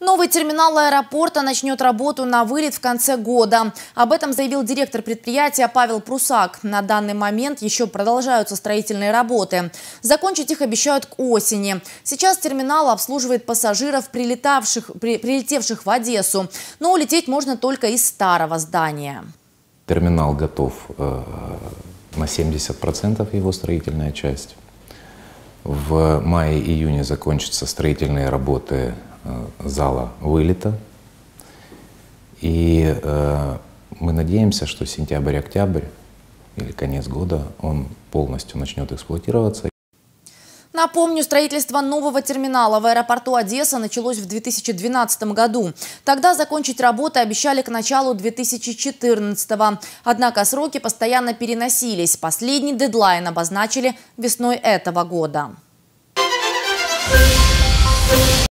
Новый терминал аэропорта начнет работу на вылет в конце года. Об этом заявил директор предприятия Павел Прусак. На данный момент еще продолжаются строительные работы. Закончить их обещают к осени. Сейчас терминал обслуживает пассажиров, прилетавших, при, прилетевших в Одессу. Но улететь можно только из старого здания. Терминал готов э, на 70% его строительная часть. В мае-июне закончатся строительные работы Э, зала вылета. И э, мы надеемся, что сентябрь-октябрь или конец года он полностью начнет эксплуатироваться. Напомню, строительство нового терминала в аэропорту Одесса началось в 2012 году. Тогда закончить работы обещали к началу 2014 -го. Однако сроки постоянно переносились. Последний дедлайн обозначили весной этого года.